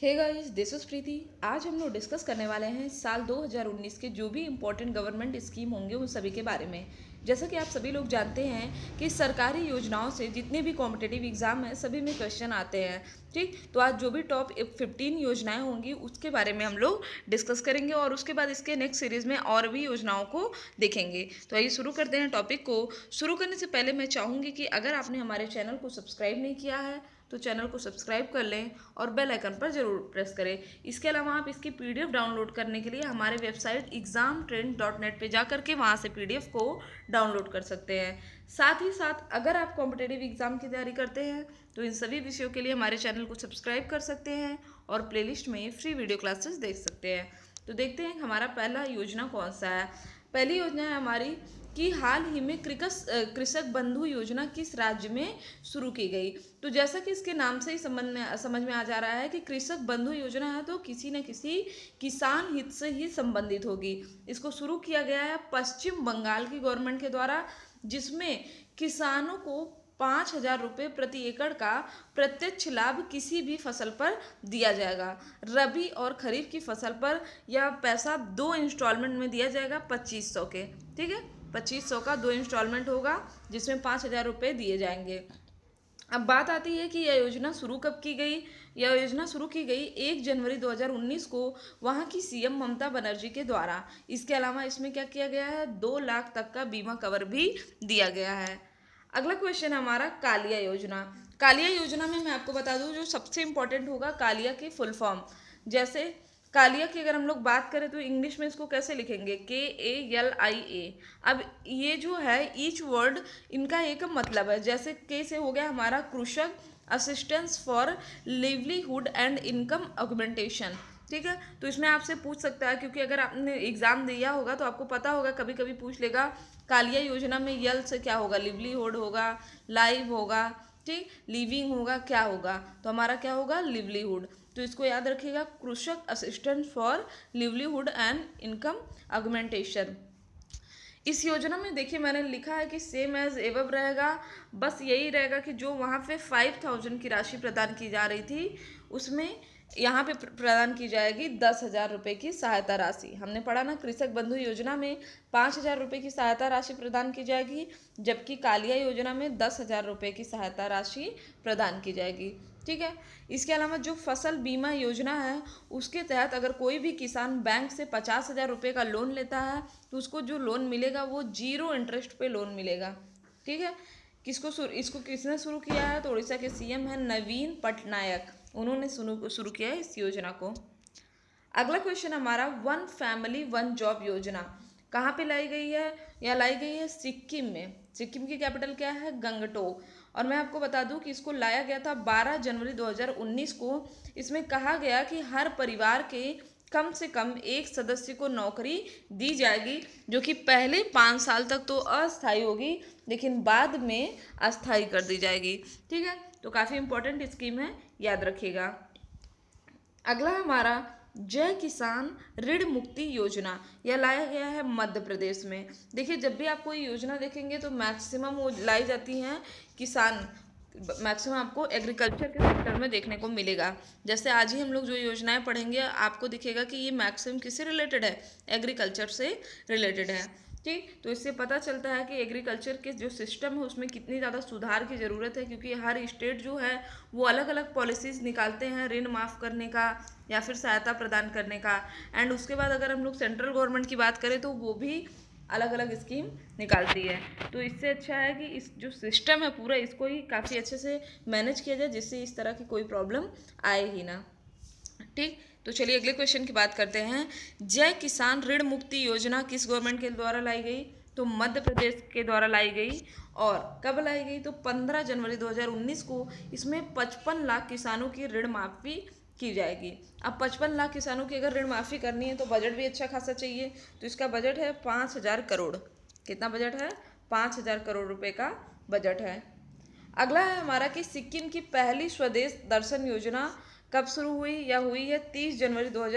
hey guys this is Preeti आज हम लोग डिस्कस करने वाले हैं साल 2019 के जो भी इम्पोर्टेंट गवर्नमेंट स्कीम होंगे उन सभी के बारे में जैसा कि आप सभी लोग जानते हैं कि सरकारी योजनाओं से जितने भी कॉम्पिटेटिव एग्ज़ाम हैं सभी में क्वेश्चन आते हैं ठीक तो आज जो भी टॉप फिफ्टीन योजनाएं होंगी उसके बारे में हम लोग डिस्कस करेंगे और उसके बाद इसके नेक्स्ट सीरीज़ में और भी योजनाओं को देखेंगे तो आइए शुरू करते हैं टॉपिक को शुरू करने से पहले मैं चाहूँगी कि अगर आपने हमारे चैनल को सब्सक्राइब नहीं किया है तो चैनल को सब्सक्राइब कर लें और बेल आइकन पर ज़रूर प्रेस करें इसके अलावा आप इसकी पीडीएफ डाउनलोड करने के लिए हमारे website exam trend dot net पर जा करके वहाँ से पीडीएफ को डाउनलोड कर सकते हैं साथ ही साथ अगर आप कॉम्पिटेटिव एग्ज़ाम की तैयारी करते हैं तो इन सभी विषयों के लिए हमारे चैनल को सब्सक्राइब कर सकते हैं और प्लेलिस्ट में फ्री वीडियो क्लासेस देख सकते हैं तो देखते हैं हमारा पहला योजना कौन सा है पहली योजना है हमारी कि हाल ही में कृकस कृषक बंधु योजना किस राज्य में शुरू की गई तो जैसा कि इसके नाम से ही संबंध में समझ में आ जा रहा है कि कृषक बंधु योजना है तो किसी न किसी किसान हित से ही संबंधित होगी इसको शुरू किया गया है पश्चिम बंगाल की गवर्नमेंट के द्वारा जिसमें किसानों को पाँच हजार रुपये प्रति एकड़ का प्रत्यक्ष लाभ किसी भी फसल पर दिया जाएगा रबी और खरीफ की फसल पर यह पैसा दो इंस्टॉलमेंट में दिया जाएगा पच्चीस सौ के ठीक है पच्चीस सौ का दो इंस्टॉलमेंट होगा जिसमें पाँच हज़ार रुपये दिए जाएंगे अब बात आती है कि यह योजना शुरू कब की गई यह योजना शुरू की गई एक जनवरी 2019 को वहां की सीएम ममता बनर्जी के द्वारा इसके अलावा इसमें क्या किया गया है दो लाख तक का बीमा कवर भी दिया गया है अगला क्वेश्चन है हमारा कालिया योजना कालिया योजना में मैं आपको बता दूँ जो सबसे इम्पॉर्टेंट होगा कालिया की फुल फॉर्म जैसे कालिया की अगर हम लोग बात करें तो इंग्लिश में इसको कैसे लिखेंगे के ए एल आई ए अब ये जो है ईच वर्ड इनका एक मतलब है जैसे के से हो गया हमारा Krushak assistance for livelihood and income augmentation ठीक है तो इसमें आपसे पूछ सकता है क्योंकि अगर आपने एग्ज़ाम दिया होगा तो आपको पता होगा कभी कभी पूछ लेगा कालिया योजना में यल से क्या होगा लिवलीहुड होगा लाइव होगा ठीक लिविंग होगा क्या होगा तो हमारा क्या होगा लिवलीहुड तो इसको याद रखिएगा Krushak assistant for livelihood and income augmentation इस योजना में देखिए मैंने लिखा है कि सेम एज एवब रहेगा बस यही रहेगा कि जो वहाँ पे फाइव थाउजेंड की राशि प्रदान की जा रही थी उसमें यहाँ पे प्रदान की जाएगी दस हज़ार रुपये की सहायता राशि हमने पढ़ा ना कृषक बंधु योजना में पाँच हज़ार रुपये की सहायता राशि प्रदान की जाएगी जबकि कालिया योजना में दस हज़ार रुपये की सहायता राशि प्रदान की जाएगी ठीक है इसके अलावा जो फसल बीमा योजना है उसके तहत अगर कोई भी किसान बैंक से पचास हज़ार रुपये का लोन लेता है तो उसको जो लोन मिलेगा वो जीरो इंटरेस्ट पे लोन मिलेगा ठीक है किसको इसको किसने शुरू किया है तो उड़ीसा के सीएम हैं नवीन पटनायक उन्होंने शुरू किया है इस योजना को अगला क्वेश्चन हमारा वन फैमिली वन जॉब योजना कहाँ पे लाई गई है या लाई गई है सिक्किम में सिक्किम की कैपिटल क्या है गंगटोक और मैं आपको बता दूं कि इसको लाया गया था 12 जनवरी 2019 को इसमें कहा गया कि हर परिवार के कम से कम एक सदस्य को नौकरी दी जाएगी जो कि पहले पाँच साल तक तो अस्थायी होगी लेकिन बाद में अस्थायी कर दी जाएगी ठीक है तो काफ़ी इंपॉर्टेंट स्कीम है याद रखिएगा अगला हमारा जय किसान ऋण मुक्ति योजना यह लाया गया है मध्य प्रदेश में देखिए जब भी आप कोई योजना देखेंगे तो मैक्सिमम वो लाई जाती हैं किसान मैक्सिमम आपको एग्रीकल्चर के सेक्टर में देखने को मिलेगा जैसे आज ही हम लोग जो योजनाएं पढ़ेंगे आपको दिखेगा कि ये मैक्सिमम किससे रिलेटेड है एग्रीकल्चर से रिलेटेड है ठीक तो इससे पता चलता है कि एग्रीकल्चर के जो सिस्टम है उसमें कितनी ज़्यादा सुधार की ज़रूरत है क्योंकि हर स्टेट जो है वो अलग अलग पॉलिसीज़ निकालते हैं ऋण माफ़ करने का या फिर सहायता प्रदान करने का एंड उसके बाद अगर हम लोग सेंट्रल गवर्नमेंट की बात करें तो वो भी अलग अलग स्कीम निकालती है तो इससे अच्छा है कि इस जो सिस्टम है पूरा इसको ही काफ़ी अच्छे से मैनेज किया जाए जिससे इस तरह की कोई प्रॉब्लम आए ही ना ठीक तो चलिए अगले क्वेश्चन की बात करते हैं जय किसान ऋण मुक्ति योजना किस गवर्नमेंट के द्वारा लाई गई तो मध्य प्रदेश के द्वारा लाई गई और कब लाई गई तो 15 जनवरी 2019 को इसमें 55 लाख किसानों की ऋण माफ़ी की जाएगी अब पचपन लाख किसानों की अगर ऋण माफ़ी करनी है तो बजट भी अच्छा खासा चाहिए तो इसका बजट है पाँच हज़ार करोड़ कितना बजट है पाँच हज़ार करोड़ रुपए का बजट है अगला है हमारा कि सिक्किम की पहली स्वदेश दर्शन योजना कब शुरू हुई या हुई है तीस जनवरी दो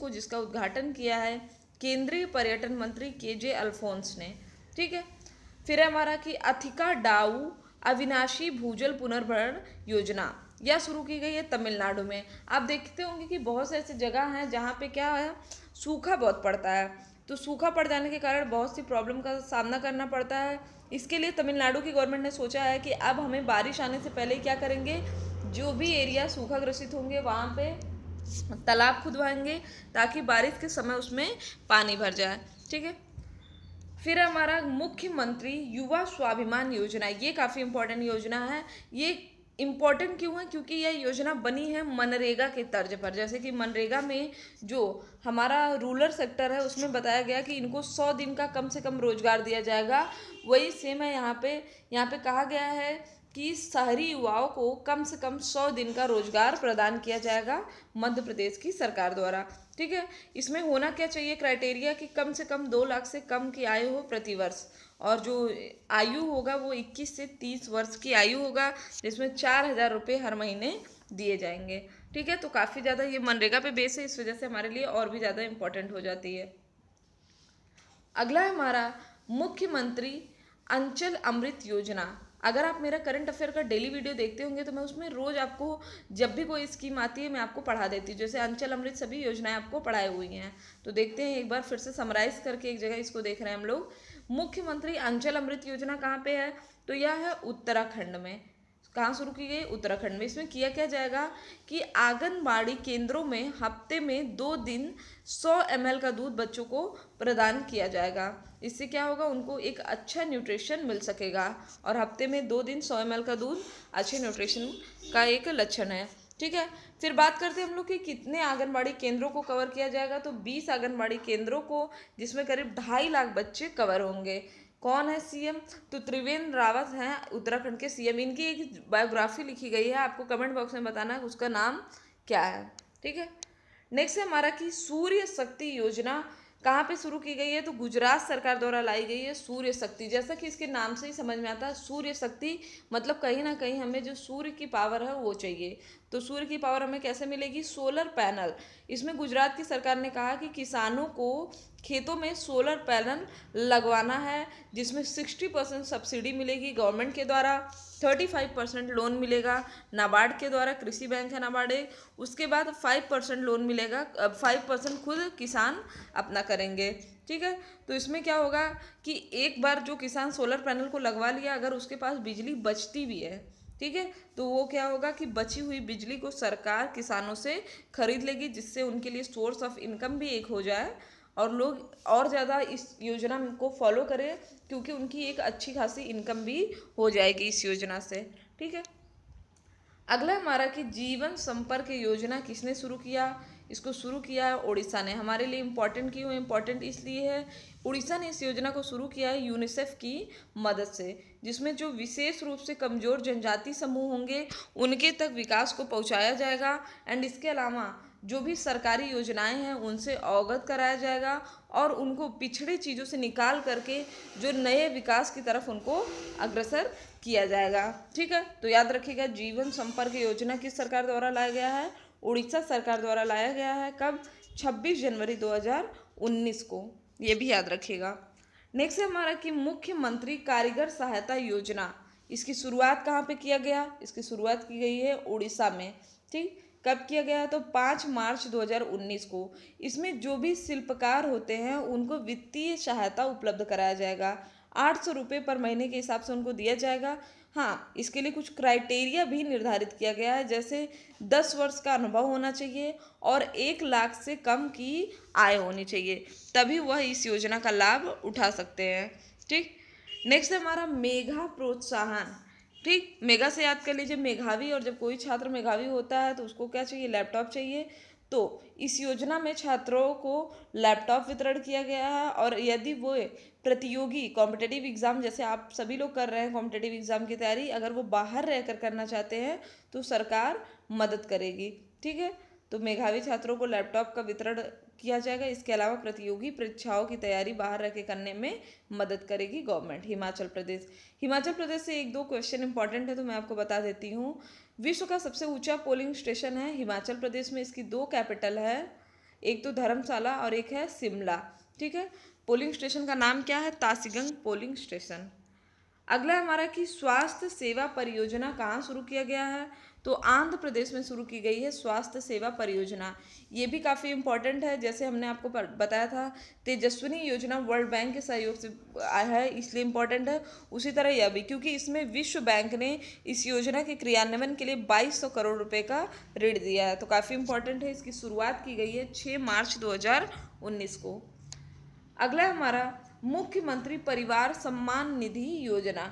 को जिसका उद्घाटन किया है केंद्रीय पर्यटन मंत्री के जे अल्फोंस ने ठीक है फिर हमारा कि अथिका डाऊ अविनाशी भूजल पुनर्भरण योजना यह शुरू की गई है तमिलनाडु में आप देखते होंगे कि बहुत से ऐसे जगह हैं जहाँ पे क्या है सूखा बहुत पड़ता है तो सूखा पड़ जाने के कारण बहुत सी प्रॉब्लम का सामना करना पड़ता है इसके लिए तमिलनाडु की गवर्नमेंट ने सोचा है कि अब हमें बारिश आने से पहले क्या करेंगे जो भी एरिया सूखा ग्रसित होंगे वहाँ पर तालाब खुदवाएंगे ताकि बारिश के समय उसमें पानी भर जाए ठीक है फिर हमारा मुख्यमंत्री युवा स्वाभिमान योजना ये काफ़ी इम्पोर्टेंट योजना है ये इम्पॉर्टेंट क्यों है क्योंकि यह योजना बनी है मनरेगा के तर्ज पर जैसे कि मनरेगा में जो हमारा रूरल सेक्टर है उसमें बताया गया कि इनको सौ दिन का कम से कम रोजगार दिया जाएगा वही सेम है यहाँ पे यहाँ पे कहा गया है कि शहरी युवाओं को कम से कम सौ दिन का रोजगार प्रदान किया जाएगा मध्य प्रदेश की सरकार द्वारा ठीक है इसमें होना क्या चाहिए क्राइटेरिया कि कम से कम दो लाख से कम की आय हो प्रतिवर्ष और जो आयु होगा वो 21 से 30 वर्ष की आयु होगा जिसमें चार हज़ार रुपये हर महीने दिए जाएंगे ठीक है तो काफ़ी ज़्यादा ये मनरेगा पे बेस है इस वजह से हमारे लिए और भी ज़्यादा इम्पोर्टेंट हो जाती है अगला है हमारा मुख्यमंत्री अंचल अमृत योजना अगर आप मेरा करंट अफेयर का डेली वीडियो देखते होंगे तो मैं उसमें रोज़ आपको जब भी कोई स्कीम आती है मैं आपको पढ़ा देती हूँ जैसे अंचल अमृत सभी योजनाएं आपको पढ़ाई हुई हैं तो देखते हैं एक बार फिर से समराइज़ करके एक जगह इसको देख रहे हैं हम लोग मुख्यमंत्री अंचल अमृत योजना कहाँ पे है तो यह है उत्तराखंड में कहाँ शुरू की गई उत्तराखंड में इसमें किया क्या जाएगा कि आंगनबाड़ी केंद्रों में हफ्ते में दो दिन 100 एम का दूध बच्चों को प्रदान किया जाएगा इससे क्या होगा उनको एक अच्छा न्यूट्रिशन मिल सकेगा और हफ्ते में दो दिन 100 एम का दूध अच्छे न्यूट्रिशन का एक लक्षण है ठीक है फिर बात करते हैं हम लोग कि कितने आंगनबाड़ी केंद्रों को कवर किया जाएगा तो बीस आंगनबाड़ी केंद्रों को जिसमें करीब ढाई लाख बच्चे कवर होंगे कौन है सीएम तो त्रिवेंद्र रावत हैं उत्तराखंड के सीएम इनकी एक बायोग्राफी लिखी गई है आपको कमेंट बॉक्स में बताना है उसका नाम क्या है ठीक है नेक्स्ट है हमारा कि सूर्य शक्ति योजना कहाँ पे शुरू की गई है तो गुजरात सरकार द्वारा लाई गई है सूर्य शक्ति जैसा कि इसके नाम से ही समझ में आता है सूर्य शक्ति मतलब कहीं ना कहीं हमें जो सूर्य की पावर है वो चाहिए तो सूर्य की पावर हमें कैसे मिलेगी सोलर पैनल इसमें गुजरात की सरकार ने कहा कि किसानों को खेतों में सोलर पैनल लगवाना है जिसमें सिक्सटी परसेंट सब्सिडी मिलेगी गवर्नमेंट के द्वारा थर्टी फाइव परसेंट लोन मिलेगा नाबार्ड के द्वारा कृषि बैंक है नाबार्ड उसके बाद फाइव परसेंट लोन मिलेगा फाइव परसेंट खुद किसान अपना करेंगे ठीक है तो इसमें क्या होगा कि एक बार जो किसान सोलर पैनल को लगवा लिया अगर उसके पास बिजली बचती भी है ठीक है तो वो क्या होगा कि बची हुई बिजली को सरकार किसानों से खरीद लेगी जिससे उनके लिए सोर्स ऑफ इनकम भी एक हो जाए और लोग और ज़्यादा इस योजना को फॉलो करें क्योंकि उनकी एक अच्छी खासी इनकम भी हो जाएगी इस योजना से ठीक है अगला हमारा कि जीवन संपर्क योजना किसने शुरू किया इसको शुरू किया है उड़ीसा ने हमारे लिए इम्पॉर्टेंट क्यों इम्पॉर्टेंट इसलिए है उड़ीसा ने इस योजना को शुरू किया है यूनिसेफ की मदद से जिसमें जो विशेष रूप से कमज़ोर जनजाति समूह होंगे उनके तक विकास को पहुंचाया जाएगा एंड इसके अलावा जो भी सरकारी योजनाएं हैं उनसे अवगत कराया जाएगा और उनको पिछड़े चीज़ों से निकाल करके जो नए विकास की तरफ उनको अग्रसर किया जाएगा ठीक है तो याद रखिएगा जीवन संपर्क योजना किस सरकार द्वारा लाया गया है उड़ीसा सरकार द्वारा लाया गया है कब 26 जनवरी 2019 को ये भी याद रखिएगा नेक्स्ट है हमारा कि मुख्यमंत्री कारीगर सहायता योजना इसकी शुरुआत कहाँ पे किया गया इसकी शुरुआत की गई है उड़ीसा में ठीक कब किया गया तो पाँच मार्च 2019 को इसमें जो भी शिल्पकार होते हैं उनको वित्तीय सहायता उपलब्ध कराया जाएगा आठ सौ रुपये पर महीने के हिसाब से उनको दिया जाएगा हाँ इसके लिए कुछ क्राइटेरिया भी निर्धारित किया गया है जैसे दस वर्ष का अनुभव होना चाहिए और एक लाख से कम की आय होनी चाहिए तभी वह इस योजना का लाभ उठा सकते हैं ठीक नेक्स्ट हमारा मेघा प्रोत्साहन ठीक मेगा से याद कर लीजिए मेघावी और जब कोई छात्र मेघावी होता है तो उसको क्या चाहिए लैपटॉप चाहिए तो इस योजना में छात्रों को लैपटॉप वितरण किया गया है और यदि वो प्रतियोगी कॉम्पिटेटिव एग्ज़ाम जैसे आप सभी लोग कर रहे हैं कॉम्पिटेटिव एग्ज़ाम की तैयारी अगर वो बाहर रहकर करना चाहते हैं तो सरकार मदद करेगी ठीक है तो मेघावी छात्रों को लैपटॉप का वितरण किया जाएगा इसके अलावा प्रतियोगी परीक्षाओं की तैयारी बाहर के करने में मदद करेगी गवर्नमेंट हिमाचल प्रदेश हिमाचल प्रदेश से एक दो क्वेश्चन इंपॉर्टेंट है तो मैं आपको बता देती हूँ विश्व का सबसे ऊंचा पोलिंग स्टेशन है हिमाचल प्रदेश में इसकी दो कैपिटल है एक तो धर्मशाला और एक है शिमला ठीक है पोलिंग स्टेशन का नाम क्या है तासीगंग पोलिंग स्टेशन अगला हमारा कि स्वास्थ्य सेवा परियोजना कहाँ शुरू किया गया है तो आंध्र प्रदेश में शुरू की गई है स्वास्थ्य सेवा परियोजना ये भी काफ़ी इम्पॉर्टेंट है जैसे हमने आपको बताया था तेजस्विनी योजना वर्ल्ड बैंक के सहयोग से आया है इसलिए इम्पॉर्टेंट है उसी तरह यह भी क्योंकि इसमें विश्व बैंक ने इस योजना के क्रियान्वयन के लिए बाईस सौ करोड़ रुपये का ऋण दिया है तो काफ़ी इम्पॉर्टेंट है इसकी शुरुआत की गई है छः मार्च दो को अगला हमारा मुख्यमंत्री परिवार सम्मान निधि योजना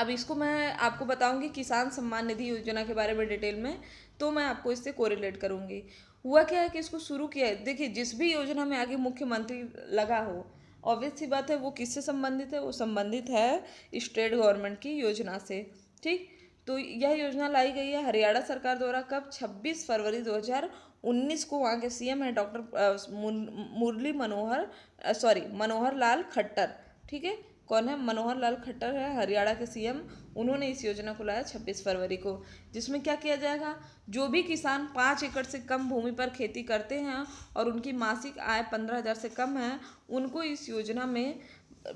अब इसको मैं आपको बताऊंगी किसान सम्मान निधि योजना के बारे में डिटेल में तो मैं आपको इससे कोरिलेट करूंगी हुआ क्या है कि इसको शुरू किया है देखिए जिस भी योजना में आगे मुख्यमंत्री लगा हो ऑब्वियस सी बात है वो किससे संबंधित है वो संबंधित है स्टेट गवर्नमेंट की योजना से ठीक तो यह योजना लाई गई है हरियाणा सरकार द्वारा कब 26 फरवरी उन्नीस को वहाँ के सीएम है डॉक्टर मुरली मनोहर सॉरी मनोहर लाल खट्टर ठीक है कौन है मनोहर लाल खट्टर है हरियाणा के सीएम उन्होंने इस योजना को लाया छब्बीस फरवरी को जिसमें क्या किया जाएगा जो भी किसान पाँच एकड़ से कम भूमि पर खेती करते हैं और उनकी मासिक आय पंद्रह हज़ार से कम है उनको इस योजना में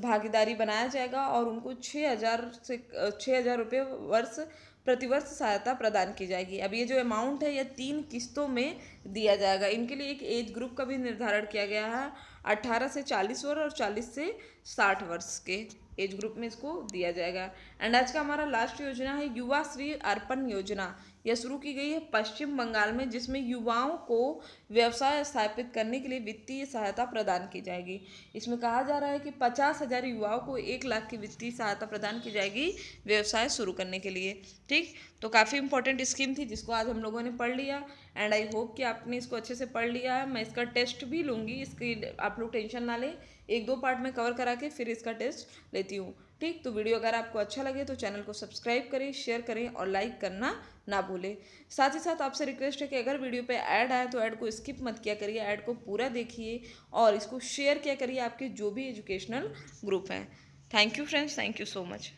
भागीदारी बनाया जाएगा और उनको छः हज़ार से छः हज़ार रुपये वर्ष प्रतिवर्ष सहायता प्रदान की जाएगी अब ये जो अमाउंट है यह तीन किस्तों में दिया जाएगा इनके लिए एक एज ग्रुप का भी निर्धारण किया गया है अट्ठारह से चालीस वर्ष और चालीस से साठ वर्ष के एज ग्रुप में इसको दिया जाएगा एंड आज का हमारा लास्ट योजना है युवा श्री अर्पण योजना यह शुरू की गई है पश्चिम बंगाल में जिसमें युवाओं को व्यवसाय स्थापित करने के लिए वित्तीय सहायता प्रदान की जाएगी इसमें कहा जा रहा है कि पचास हज़ार युवाओं को एक लाख की वित्तीय सहायता प्रदान की जाएगी व्यवसाय शुरू करने के लिए ठीक तो काफ़ी इंपॉर्टेंट स्कीम थी जिसको आज हम लोगों ने पढ़ लिया एंड आई होप कि आपने इसको अच्छे से पढ़ लिया है मैं इसका टेस्ट भी लूँगी इसकी आप लोग टेंशन ना लें एक दो पार्ट में कवर करा के फिर इसका टेस्ट लेती हूँ ठीक तो वीडियो अगर आपको अच्छा लगे तो चैनल को सब्सक्राइब करें शेयर करें और लाइक करना ना भूलें साथ ही साथ आपसे रिक्वेस्ट है कि अगर वीडियो पे ऐड आए तो ऐड को स्किप मत किया करिए ऐड को पूरा देखिए और इसको शेयर किया करिए आपके जो भी एजुकेशनल ग्रुप हैं thank you friends thank you so much